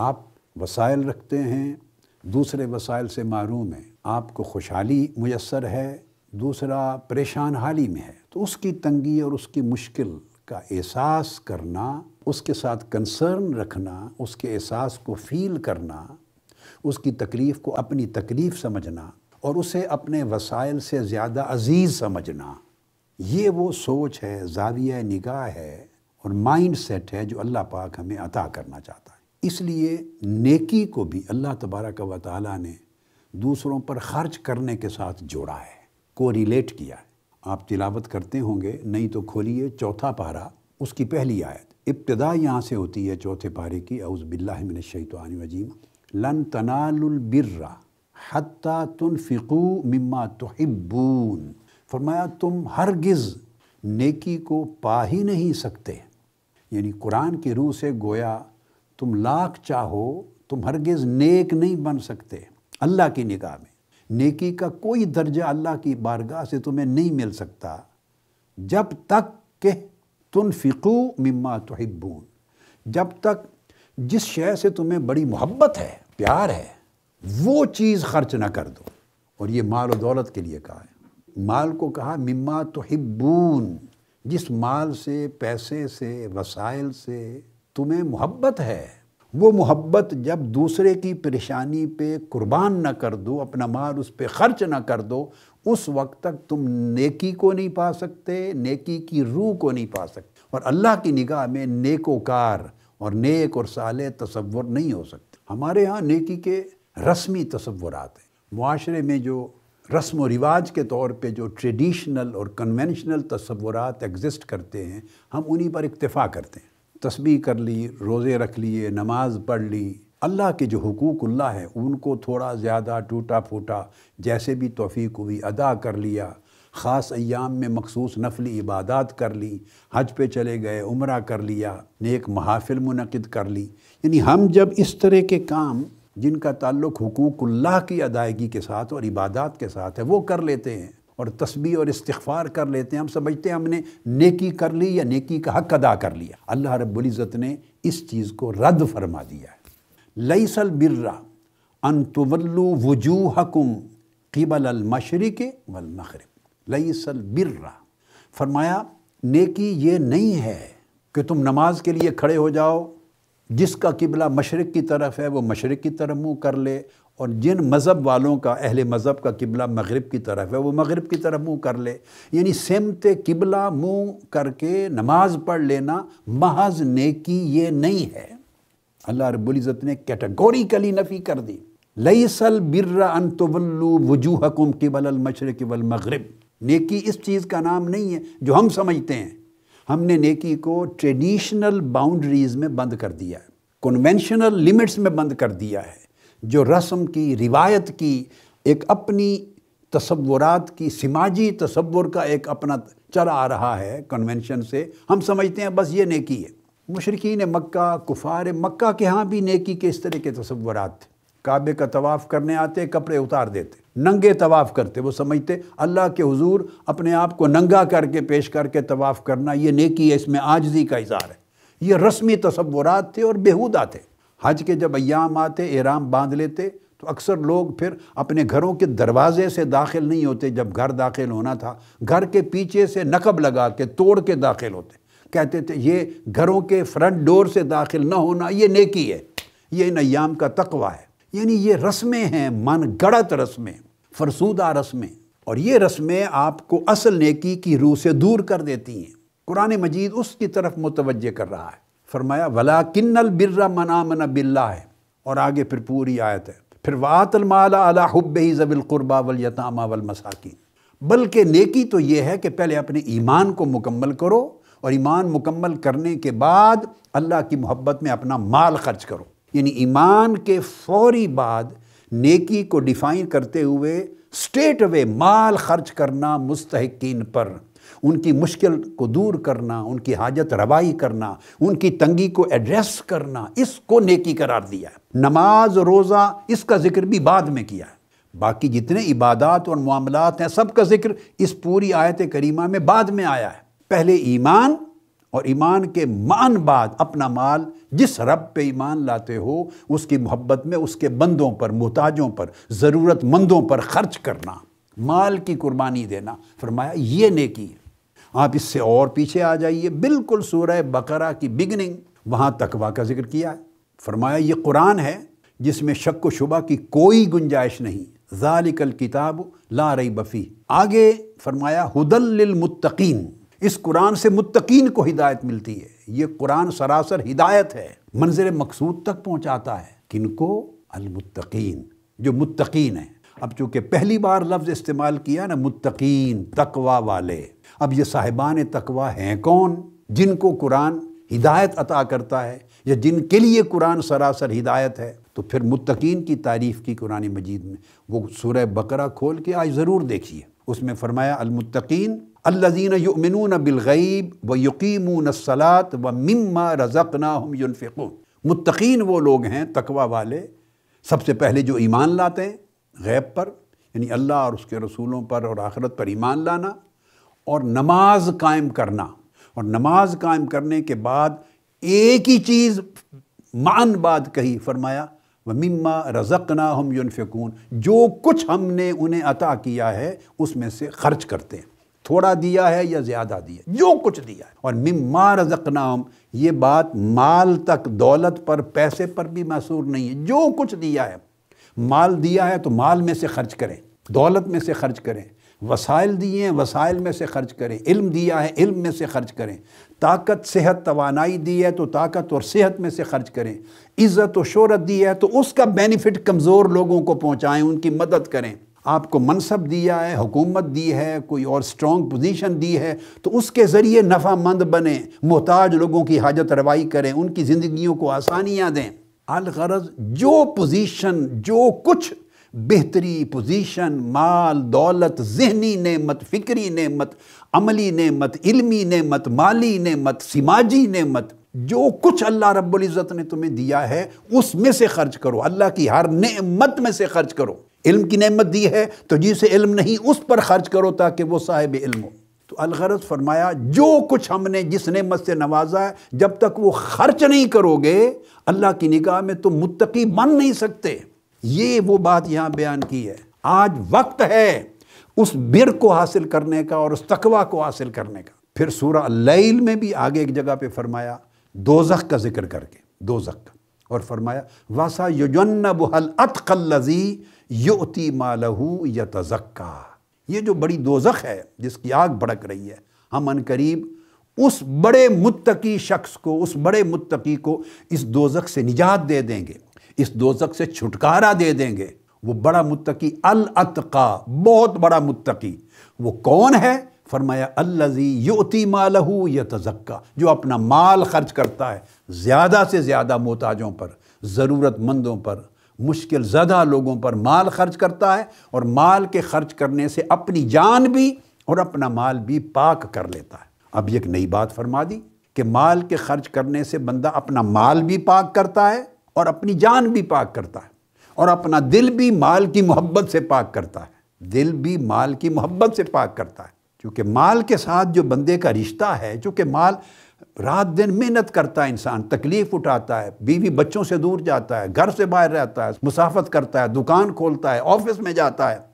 आप वसाइल रखते हैं दूसरे वसाइल से मरूम हैं आपको खुशहाली मैसर है दूसरा परेशान हाली में है तो उसकी तंगी और उसकी मुश्किल का एहसास करना उसके साथ कंसर्न रखना उसके एहसास को फील करना उसकी तकलीफ़ को अपनी तकलीफ़ समझना और उसे अपने वसाइल से ज़्यादा अजीज़ समझना ये वो सोच है जाविया निगाह है और माइंड सेट है जो अल्लाह पाक हमें अता करना चाहता है इसलिए नेकी को भी अल्लाह तबारक व ताली ने दूसरों पर ख़र्च करने के साथ जोड़ा है को रिलेट किया है आप तिलावत करते होंगे नहीं तो खोलिए चौथा पारा उसकी पहली आयत इब्तदा यहाँ से होती है चौथे पारे की अउज़ बिल्लाशैतवानवजीम लन तनालबिर्रा हती तुनफ़िकू मम्मा तोहिबून फरमाया तुम हरगिज़ नेकी को पा ही नहीं सकते यानी कुरान की रूह से गोया तुम लाख चाहो तुम हरगिज़ नेक नहीं बन सकते अल्लाह की निगाह में नेकी का कोई दर्जा अल्लाह की बारगाह से तुम्हें नहीं मिल सकता जब तक के तुन फ़िकू मिम्मा तहिब्बून जब तक जिस शय से तुम्हें बड़ी मोहब्बत है प्यार है वो चीज़ खर्च ना कर दो और ये माल और दौलत के लिए कहा है माल को कहा मम्मा तहिब्बून जिस माल से पैसे से वसाइल से तुम्हें मोहब्बत है वो मोहब्बत जब दूसरे की परेशानी पे कुर्बान ना कर दो अपना माल उस पर ख़र्च ना कर दो उस वक्त तक तुम नेकी को नहीं पा सकते नेकी की रूह को नहीं पा सकते और अल्लाह की निगाह में नेकोकार और नेक और साले तस्वुर नहीं हो सकते हमारे यहाँ नेकी के रस्मी तस्वुरात हैं माशरे में जो रस्म व रिवाज के तौर पे जो ट्रेडिशनल और कन्वेंशनल तस्वुरात एग्जिस्ट करते हैं हम उन्हीं पर इक्तफ़ा करते हैं तस्बी कर ली रोज़े रख लिए नमाज पढ़ ली अल्लाह के जो अल्लाह है उनको थोड़ा ज़्यादा टूटा फूटा जैसे भी तोफ़ी हुई अदा कर लिया ख़ास अयाम में मखसूस नफली इबादत कर ली हज पे चले गए उम्र कर लिया नेक महाफिल मुनद कर ली यानी हम जब इस तरह के काम जिनका ताल्लुक़ हकूक़ुल्ला की अदायगी के साथ और इबादत के साथ है वो कर लेते हैं और तस्बी और इस्तफ़ार कर लेते हैं हम समझते हैं हमने नेकी कर ली या नेकी का हक अदा कर लिया अल्लाह रबुल्ज़त ने इस चीज़ को रद्द फरमा दिया है लईसल बिर्रा अन तवल्लु हकुम क़िबल अलमशरक़ वलमरब लईसल बिर्रा फरमाया नेकी ये नहीं है कि तुम नमाज के लिए खड़े हो जाओ जिसका किबला मशरक़ की तरफ है वो मशरक़ की तरफ मुँह कर ले और जिन मज़हब वालों का अहल मज़हब का किबला मगरब की तरफ है वो मगरब की तरफ मुँह कर ले यानी समत किबला मुँह करके नमाज पढ़ लेना महज नेकी ये नहीं है अल्लाह रबुल्ज़त ने कैटेगोरिकली नफ़ी कर दी लई सल बिर्र अन तवल्लू वजूहकुम किबल मशरक़ वल मगरब नेकी इस चीज़ का नाम नहीं है जो हम समझते हैं हमने नेकी को ट्रेडिशनल बाउंड्रीज़ में बंद कर दिया है कन्वेंशनल लिमिट्स में बंद कर दिया है जो रस्म की रिवायत की एक अपनी तस्वुरात की समाजी तस्वुर का एक अपना चला आ रहा है कन्वेंशन से हम समझते हैं बस ये नेकी है मशरकिन मक्का कुफार मक्का के यहाँ भी नेकी के इस तरह के तस्वुरात थे काबे का तवाफ़ करने आते कपड़े उतार देते नंगे तवाफ़ करते वो समझते अल्लाह के हुजूर अपने आप को नंगा करके पेश करके तवाफ़ करना ये नेकी है इसमें आजजी का इजहार है ये रस्मी तस्वुरात थे और बेहूदा थे हज के जब अयाम आते एराम बांध लेते तो अक्सर लोग फिर अपने घरों के दरवाजे से दाखिल नहीं होते जब घर दाखिल होना था घर के पीछे से नकब लगा के तोड़ के दाखिल होते कहते थे ये घरों के फ्रंट डोर से दाखिल ना होना ये नेकी है ये इन अयाम का तकवा है यानी ये रस्में हैं मन गढ़त रस्में फरसूदा रस्में और ये रस्में आपको असल नेकी की रूह से दूर कर देती हैं कुरान मजीद उसकी तरफ मुतवजह कर रहा है फरमाया वला किन्नल बिर्रा मना मना बिल्ला है और आगे फिर पूरी आयत है फिर वातल माला अला हुब ही ज़बिल क़ुरबा वल यतामा वल मसाकिन बल्कि नेकी तो ये है कि पहले अपने ईमान को मुकम्मल करो और ईमान मुकम्मल करने के बाद अल्लाह की मोहब्बत में अपना माल खर्च करो यानी ईमान के फौरी बाद नेकी को डिफ़ाइन करते हुए स्टेट अवे माल खर्च करना मुस्तकिन पर उनकी मुश्किल को दूर करना उनकी हाजत रवाई करना उनकी तंगी को एड्रेस करना इसको नेकी करार दिया है नमाज रोज़ा इसका जिक्र भी बाद में किया है बाकी जितने इबादत और मामलात हैं सब का जिक्र इस पूरी आयत करीमा में बाद में आया है पहले ईमान और ईमान के मान बाद अपना माल जिस रब पे ईमान लाते हो उसकी मोहब्बत में उसके बंदों पर मोहताजों पर ज़रूरतमंदों पर ख़र्च करना माल की कुर्बानी देना फरमाया ये नेकी है आप इससे और पीछे आ जाइए बिल्कुल सूरह बकरा की बिगनिंग वहाँ तकवा का जिक्र किया है फरमाया ये कुरान है जिसमें शक व शुबा की कोई गुंजाइश नहीं जालिकल किताब ला रई बफ़ी आगे फरमाया हुदलमतकीन इस कुरान से मुतकीन को हिदायत मिलती है ये कुरान सरासर हिदायत है मंजिल मकसूद तक पहुँचाता है किन को अलमुतकीन जो मुतकीन है अब चूँकि पहली बार लफ्ज़ इस्तेमाल किया ना मुतकीन तकवा वाले अब ये साहिबान तकवा हैं कौन जिनको कुरान हिदायत अता करता है या जिनके लिए कुरान सरासर हिदायत है तो फिर मुतकीन की तारीफ़ की कुरान मजीद में वो सूरह बकरा खोल के आज ज़रूर देखिए उसमें फरमाया अलमुतकीन अल्लाजीन यमिन बिलगैब व यकीमून सलात व मम्मा रज़क हम युनफ़ून मुतकीन वो लोग हैं तकवा वाले सबसे पहले जो ईमान लाते हैं गैब पर यानी अल्लाह और उसके रसूलों पर और आखरत पर ईमान लाना और नमाज कायम करना और नमाज कायम करने के बाद एक ही चीज़ मान बात कही फरमाया व मम्मा रज़कना हम यूनफिकून जो कुछ हमने उन्हें अता किया है उसमें से खर्च करते हैं थोड़ा दिया है या ज़्यादा दिया जो कुछ दिया है और मम्मा रज़कना हम ये बात माल तक दौलत पर पैसे पर भी मैसूर नहीं है जो कुछ दिया है माल दिया है तो माल में से खर्च करें दौलत में से खर्च करें वसाइल दिए हैं वसाइल में से खर्च करें इल्म दिया है इल्म में से खर्च करें ताकत सेहत तोानाई दी है तो ताकत और सेहत में से खर्च करें इज़्ज़त और शहरत दी है तो उसका बेनिफिट कमज़ोर लोगों को पहुँचाएँ उनकी मदद करें आपको मनसब दिया है हुकूमत दी है कोई और स्ट्रॉन्ग पोजीशन दी है तो उसके ज़रिए नफ़ामंद बने मोहताज लोगों की हाजत रवाई करें उनकी ज़िंदगियों को आसानियाँ दें अलगरज जो पोजीशन जो कुछ बेहतरी पोजीशन माल दौलत जहनी नमत फ़िक्री नमत अमली नमत इल्मी नमत माली नमत समाजी नमत जो कुछ अल्लाह रब्ज़त ने तुम्हें दिया है उसमें से खर्च करो अल्लाह की हर नमत में से खर्च करो इल्म की नमत दी है तो जिसे इल्म नहीं उस पर खर्च करो ताकि वो साहिब इल्म हो तो अलगरज फरमाया जो कुछ हमने जिस मत से नवाजा है जब तक वो खर्च नहीं करोगे अल्लाह की निगाह में तो मुत्तकी बन नहीं सकते ये वो बात यहाँ बयान की है आज वक्त है उस बिर को हासिल करने का और उस तकवा को हासिल करने का फिर सूर लैल में भी आगे एक जगह पर फरमाया दोजख का जिक्र करके दो का और फरमाया वासा युजन्नबुहल अतकल्लजी युति मालहू तजक्का ये जो बड़ी दोजख है जिसकी आग भड़क रही है हम अन करीब उस बड़े मुत्तकी शख्स को उस बड़े मुत्तकी को इस दोजक से निजात दे देंगे इस दोजक से छुटकारा दे देंगे वो बड़ा मुत्तकी अल अतका बहुत बड़ा मुत्तकी वो कौन है फरमाया अल्लजी युती मालहू या तजक्का जो अपना माल खर्च करता है ज़्यादा से ज़्यादा मोहताजों पर ज़रूरतमंदों पर मुश्किल ज़्यादा लोगों पर माल खर्च करता है और माल के खर्च करने से अपनी जान भी और अपना माल भी पाक कर लेता है अब एक नई बात फरमा दी कि माल के खर्च करने से बंदा अपना माल भी पाक करता है और अपनी जान भी पाक करता है और अपना दिल भी माल की मोहब्बत से पाक करता है दिल भी माल की मोहब्बत से पाक करता है क्योंकि माल के साथ जो बंदे का रिश्ता है चूँकि माल रात दिन मेहनत करता है इंसान तकलीफ उठाता है बीवी बच्चों से दूर जाता है घर से बाहर रहता है मुसाफत करता है दुकान खोलता है ऑफिस में जाता है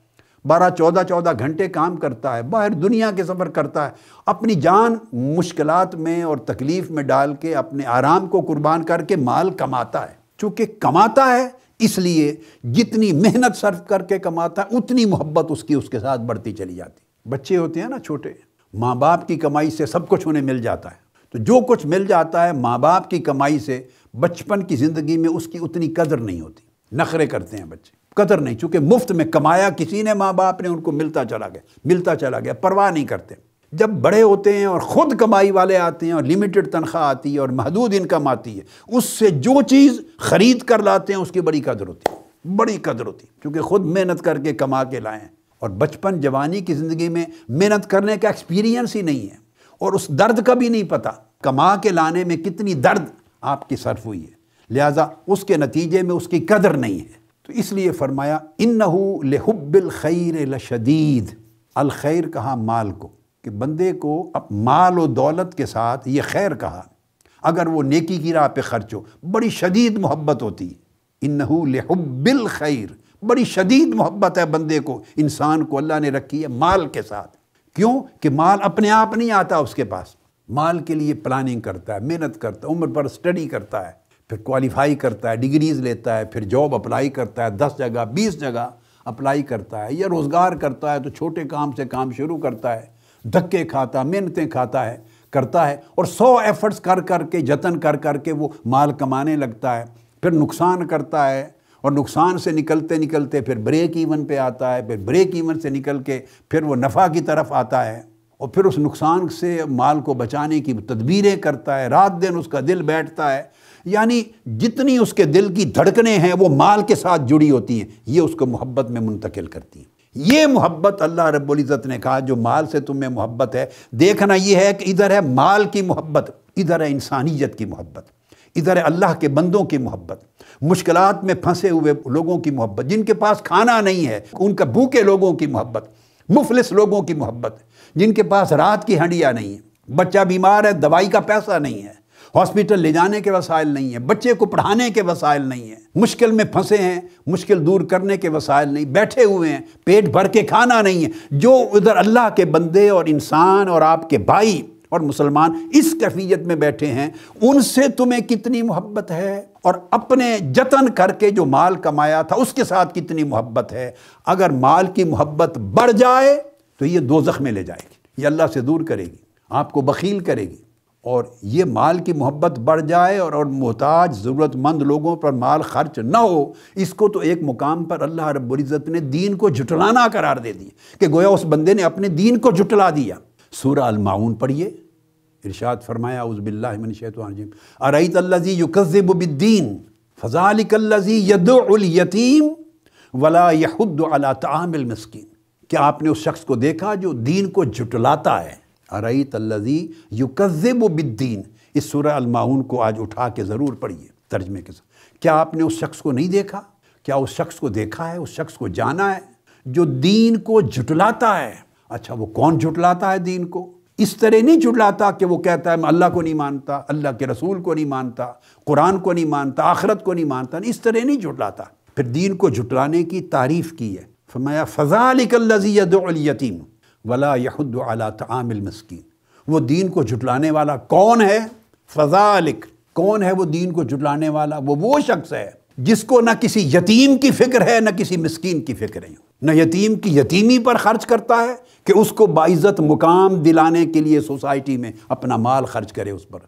बारह चौदह चौदह घंटे काम करता है बाहर दुनिया के सफ़र करता है अपनी जान मुश्किल में और तकलीफ़ में डाल के अपने आराम को कुर्बान करके माल कमाता है चूँकि कमाता है इसलिए जितनी मेहनत सर्व करके कमाता है उतनी मोहब्बत उसकी उसके साथ बढ़ती चली जाती बच्चे होते हैं ना छोटे माँ बाप की कमाई से सब कुछ उन्हें मिल जाता है तो जो कुछ मिल जाता है माँ बाप की कमाई से बचपन की ज़िंदगी में उसकी उतनी कदर नहीं होती नखरे करते हैं बच्चे कदर नहीं चूँकि मुफ्त में कमाया किसी ने माँ बाप ने उनको मिलता चला गया मिलता चला गया परवाह नहीं करते जब बड़े होते हैं और ख़ुद कमाई वाले आते हैं और लिमिटेड तनख्वाह आती है और महदूद इनकम आती है उससे जो चीज़ ख़रीद कर लाते हैं उसकी बड़ी कदर होती है बड़ी कदर होती है क्योंकि ख़ुद मेहनत करके कमा के लाएँ और बचपन जवानी की ज़िंदगी में मेहनत करने का एक्सपीरियंस ही नहीं है और उस दर्द का भी नहीं पता कमा के लाने में कितनी दर्द आपकी सर्फ हुई है लिहाजा उसके नतीजे में उसकी कदर नहीं है तो इसलिए फरमाया इन लेहब्बिल खैर लशदीद अलखैर कहा माल को कि बंदे को अब माल और दौलत के साथ ये खैर कहा अगर वो नेकी की राह पे खर्च हो बड़ी शदीद मोहब्बत होती है नहू लेहब्बिल खैर बड़ी शदीद मोहब्बत है बंदे को इंसान को अल्लाह ने रखी है माल के साथ क्यों कि माल अपने आप नहीं आता उसके पास माल के लिए प्लानिंग करता है मेहनत करता है उम्र पर स्टडी करता है फिर क्वालिफाई करता है डिग्रीज लेता है फिर जॉब अप्लाई करता है दस जगह बीस जगह अप्लाई करता है या रोज़गार करता है तो छोटे काम से काम शुरू करता है धक्के खाता मेहनतें खाता है करता है और सौ एफर्ट्स कर कर के जतन कर करके वो माल कमाने लगता है फिर नुकसान करता है और नुकसान से निकलते निकलते फिर ब्रेक ईवन पे आता है फिर ब्रेक ईवन से निकल के फिर वो नफ़ा की तरफ आता है और फिर उस नुकसान से माल को बचाने की तदबीरें करता है रात दिन उसका दिल बैठता है यानी जितनी उसके दिल की धड़कने हैं वो माल के साथ जुड़ी होती हैं ये उसको मोहब्बत में मुंतकिल करती हैं ये मोहब्बत अल्लाह रब्ज़त ने कहा जो माल से तुम्हें मोहब्बत है देखना ये है कि इधर है माल की मोहब्बत इधर है इंसानियत की मोहब्बत इधर अल्लाह के बंदों की मोहब्बत मुश्किल में फंसे हुए लोगों की मोहब्बत जिनके पास खाना नहीं है उनका भूखे लोगों की मोहब्बत मुफलिस लोगों की मोहब्बत जिनके पास रात की हंडिया नहीं है बच्चा बीमार है दवाई का पैसा नहीं है हॉस्पिटल ले जाने के वसायल नहीं है बच्चे को पढ़ाने के वसायल नहीं है मुश्किल में फंसे हैं मुश्किल दूर करने के वसायल नहीं बैठे हुए हैं पेट भर के खाना नहीं है जो उधर अल्लाह के बंदे और इंसान और आपके भाई और मुसलमान इस कैफियत में बैठे हैं उनसे तुम्हें कितनी मोहब्बत है और अपने जतन करके जो माल कमाया था उसके साथ कितनी मोहब्बत है अगर माल की मोहब्बत बढ़ जाए तो ये दो ज़ख्मे ले जाएगी ये अल्लाह से दूर करेगी आपको बखील करेगी और ये माल की मोहब्बत बढ़ जाए और, और मोहताज ज़रूरतमंद लोगों पर माल खर्च ना हो इसको तो एक मुकाम पर अल्लाह रब्बुल इज़्ज़त ने दीन को जुटलाना करार दे दिया कि गोया उस बंदे ने अपने दीन को जुटला दिया सूर अलमाउन पढ़िए इरशाद फरमाया उस शैतवानजीम अरईत अल्लाजी युकज़बुद्दीन फ़जालिकल्लजी यदीम वला यहद अला तामिल मस्किन क्या आपने उस शख्स को देखा जो दीन को जुटलाता है अरईत अल्लजी युकज़बुद्दीन इस सूर अलमाउन को आज उठा के ज़रूर पढ़िए तर्जमे के साथ क्या आपने उस शख्स को नहीं देखा क्या उस शख्स को देखा है उस शख्स को जाना है जो दीन को जुटलाता है अच्छा वो कौन झुटलाता है दीन को इस तरह नहीं झुटलाता कि वो कहता है मैं अल्लाह को नहीं मानता अल्लाह के रसूल को नहीं मानता कुरान को नहीं मानता आखरत को नहीं मानता इस तरह नहीं झुटलाता फिर दीन को झुटलाने की तारीफ़ की है फरमाया फ़ज़ालिकल्लजीयतीम वला यहद अला मस्किन वो दीन को झुटलाने वाला कौन है फ़ज़ालिक कौन है वो दीन को झुटलाने वाला वो वो शख्स है जिसको ना किसी यतीम की फिक्र है ना किसी मस्किन की फिक्र है न यतीम की यतीमी पर खर्च करता है कि उसको बाइज़त मुकाम दिलाने के लिए सोसाइटी में अपना माल खर्च करे उस पर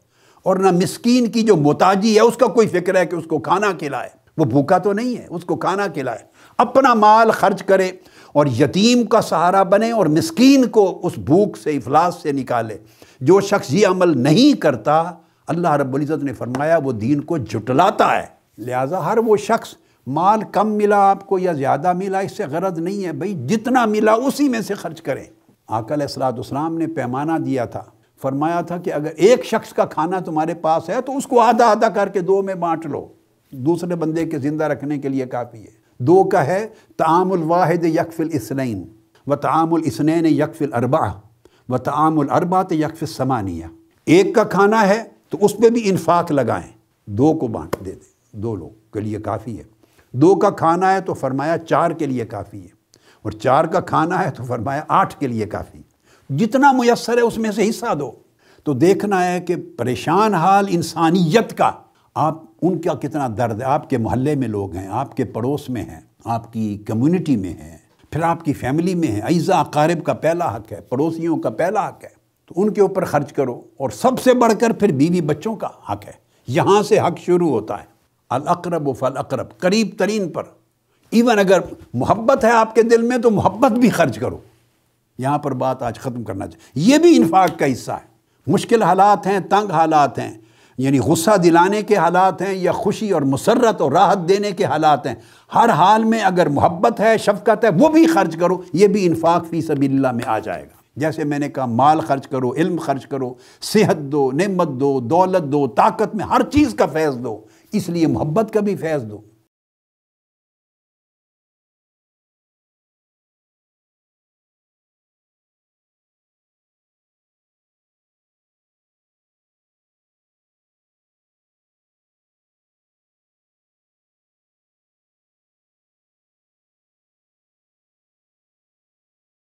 और ना मस्किन की जो मोताजी है उसका कोई फिक्र है कि उसको खाना खिलाए वो भूखा तो नहीं है उसको खाना खिलाए अपना माल खर्च करे और यतीम का सहारा बने और मस्किन को उस भूख से इफलास से निकाले जो शख्स ये अमल नहीं करता अल्लाह रब्बुल इज़्ज़त ने फरमाया वो दीन को जुटलाता है लिहाजा हर वो शख्स माल कम मिला आपको या ज़्यादा मिला इससे गरज नहीं है भाई जितना मिला उसी में से खर्च करें आकल उसम ने पैमाना दिया था फरमाया था कि अगर एक शख्स का खाना तुम्हारे पास है तो उसको आधा आधा करके दो में बांट लो दूसरे बंदे के ज़िंदा रखने के लिए काफ़ी है दो का है तामवाद यकफिल इसनैन व तामुल इसनैन यकफिल अरबा व तामुल अरबा तो यकफिल समानिया एक का खाना है तो उस पर भी इन्फाक लगाएं दो को बांट दे दें दो लोग के लिए काफ़ी है दो का खाना है तो फरमाया चार के लिए काफ़ी है और चार का खाना है तो फरमाया आठ के लिए काफ़ी जितना मैसर है उसमें से हिस्सा दो तो देखना है कि परेशान हाल इंसानियत का आप उनका कितना दर्द है आपके मोहल्ले में लोग हैं आपके पड़ोस में हैं आपकी कम्युनिटी में हैं फिर आपकी फैमिली में है अज़ा अकारब का पहला हक है पड़ोसियों का पहला हक है तो उनके ऊपर खर्च करो और सबसे बढ़कर फिर बीवी बच्चों का हक है यहाँ से हक शुरू होता है फल अकरब करीब तरीन पर इवन अगर मोहब्बत है आपके दिल में तो मोहब्बत भी खर्च करो यहाँ पर बात आज ख़त्म करना चाहिए ये भी इन्फाक का हिस्सा है मुश्किल हालात हैं तंग हालात हैं यानी गुस्सा दिलाने के हालात हैं या खुशी और मसरत और राहत देने के हालात हैं हर हाल में अगर मोहब्बत है शफकत है वो भी खर्च करो ये भी इन्फाक फ़ी सबील्ला में आ जाएगा जैसे मैंने कहा माल खर्च करो इल्म खर्च करो सेहत दो नेमत दो दौलत दो ताकत में हर चीज़ का फैज़ दो इसलिए मोहब्बत का भी फैज़ दो